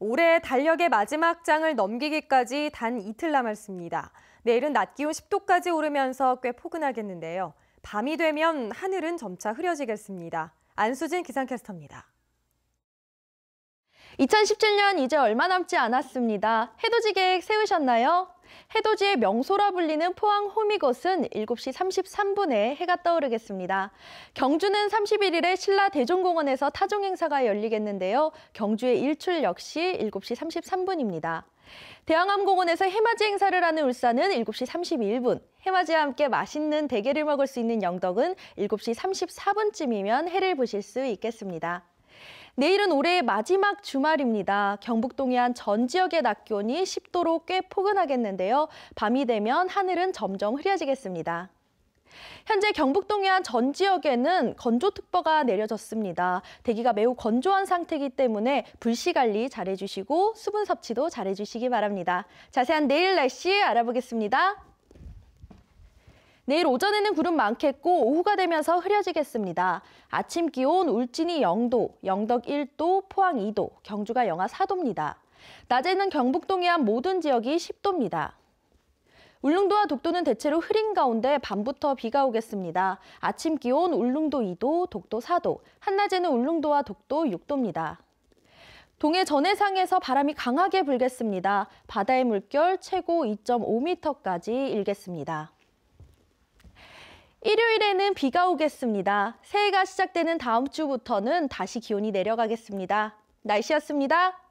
올해 달력의 마지막 장을 넘기기까지 단 이틀 남았습니다. 내일은 낮 기온 10도까지 오르면서 꽤 포근하겠는데요. 밤이 되면 하늘은 점차 흐려지겠습니다. 안수진 기상캐스터입니다. 2017년 이제 얼마 남지 않았습니다. 해돋이 계획 세우셨나요? 해돋이의 명소라 불리는 포항 호미곶은 7시 33분에 해가 떠오르겠습니다. 경주는 31일에 신라 대중공원에서 타종 행사가 열리겠는데요. 경주의 일출 역시 7시 33분입니다. 대왕암공원에서 해맞이 행사를 하는 울산은 7시 3 1분 해맞이와 함께 맛있는 대게를 먹을 수 있는 영덕은 7시 34분쯤이면 해를 보실 수 있겠습니다. 내일은 올해의 마지막 주말입니다. 경북 동해안 전 지역의 낮 기온이 10도로 꽤 포근하겠는데요. 밤이 되면 하늘은 점점 흐려지겠습니다. 현재 경북 동해안 전 지역에는 건조특보가 내려졌습니다. 대기가 매우 건조한 상태이기 때문에 불씨 관리 잘해주시고 수분 섭취도 잘해주시기 바랍니다. 자세한 내일 날씨 알아보겠습니다. 내일 오전에는 구름 많겠고 오후가 되면서 흐려지겠습니다. 아침 기온 울진이 0도, 영덕 1도, 포항 2도, 경주가 영하 4도입니다. 낮에는 경북 동해안 모든 지역이 10도입니다. 울릉도와 독도는 대체로 흐린 가운데 밤부터 비가 오겠습니다. 아침 기온 울릉도 2도, 독도 4도, 한낮에는 울릉도와 독도 6도입니다. 동해 전해상에서 바람이 강하게 불겠습니다. 바다의 물결 최고 2.5m까지 일겠습니다. 일요일에는 비가 오겠습니다. 새해가 시작되는 다음 주부터는 다시 기온이 내려가겠습니다. 날씨였습니다.